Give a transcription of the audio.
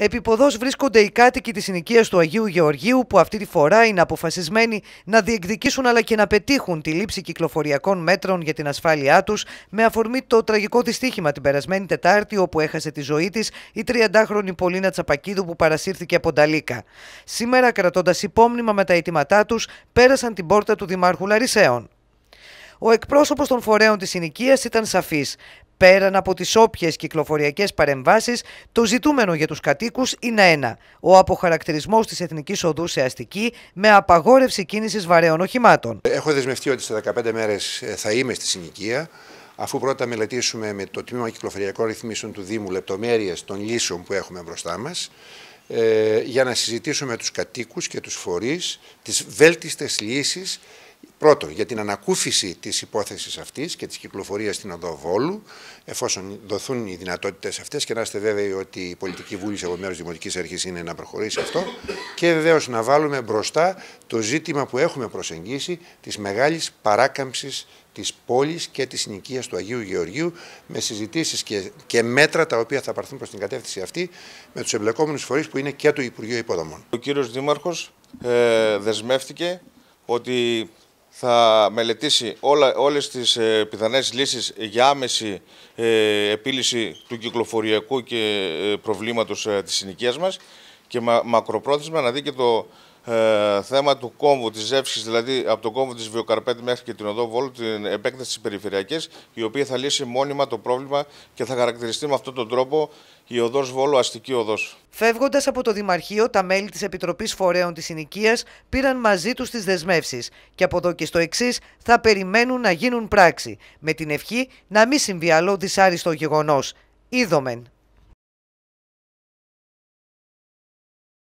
Επιποδός βρίσκονται οι κάτοικοι της συνοικίας του Αγίου Γεωργίου που αυτή τη φορά είναι αποφασισμένοι να διεκδικήσουν αλλά και να πετύχουν τη λήψη κυκλοφοριακών μέτρων για την ασφάλειά τους με αφορμή το τραγικό δυστύχημα την περασμένη Τετάρτη όπου έχασε τη ζωή της η 30χρονη Πολίνα Τσαπακίδου που παρασύρθηκε από Νταλίκα. Σήμερα κρατώντας υπόμνημα με τα αιτήματά τους, πέρασαν την πόρτα του Δημάρχου Λαρισαίων. Ο εκπρόσωπος των φορέων της συνοικίας ήταν σαφής. Πέραν από τις όποιες κυκλοφοριακές παρεμβάσεις, το ζητούμενο για τους κατοίκους είναι ένα: ο αποχαρακτηρισμός της εθνικής οδούς σε αστική με απαγόρευση κίνησης βαρέων οχημάτων. Έχω δεσμευτεί ότι σε 15 μέρες ε, θα είμαι στη συνοικία, αφού πρώτα μελετήσουμε με το τμήμα κυκλοφοριακών ρυθμίσεων του Δήμου λεπτομέρειες των λύσεων που έχουμε μπροστά μας ε, για να συζητήσουμε με τους κατοίκους και τους φορείς τις βέλτιστες λύσεις Πρώτον για την ανακούφιση της υπόθεσης αυτής και της κυκλοφορίας στην οδό Βόλου, εφόσον δοθούν οι δυνατότητες αυτές και να είστε βέβαιοι ότι η πολιτική βούληση από μέρο Δημοτικής Αρχής είναι να προχωρήσει αυτό. Και βεβαίως να βάλουμε μπροστά το ζήτημα που έχουμε προσεγγίσει της μεγάλης παράκαμψης της πόλης και της συνοικίας του Αγίου Γεωργίου, με συζητήσεις και, και μέτρα τα οποία θα πάρθουν προς την κατεύθυνση αυτή με τους εμπλεκόμενους φορείς που είναι και το Υπουργείο Υποδομών. Ο κύριος Δήμαρχος ε, δεσμεύτηκε ότι θα μελετήσει όλα, όλες τις ε, πιθανές λύσεις για άμεση ε, επίλυση του κυκλοφοριακού και ε, προβλήματος ε, της συνοικίας μας και μακροπρόθεσμα να δει και το ε, θέμα του κόμβου, της ζεύσης, δηλαδή από τον κόμβο της Βιοκαρπέτη μέχρι και την Οδό Βόλου, την επέκταση τη περιφερειακή, η οποία θα λύσει μόνιμα το πρόβλημα και θα χαρακτηριστεί με αυτόν τον τρόπο η οδός Βόλου αστική οδός. Φεύγοντας από το Δημαρχείο, τα μέλη της Επιτροπής Φορέων της Συνοικίας πήραν μαζί τους τις δεσμεύσεις. Και από εδώ και στο εξής θα περιμένουν να γίνουν πράξη, με την ευχή να μην συμβεί άλλο δυσάριστο γεγονός. Είδομεν.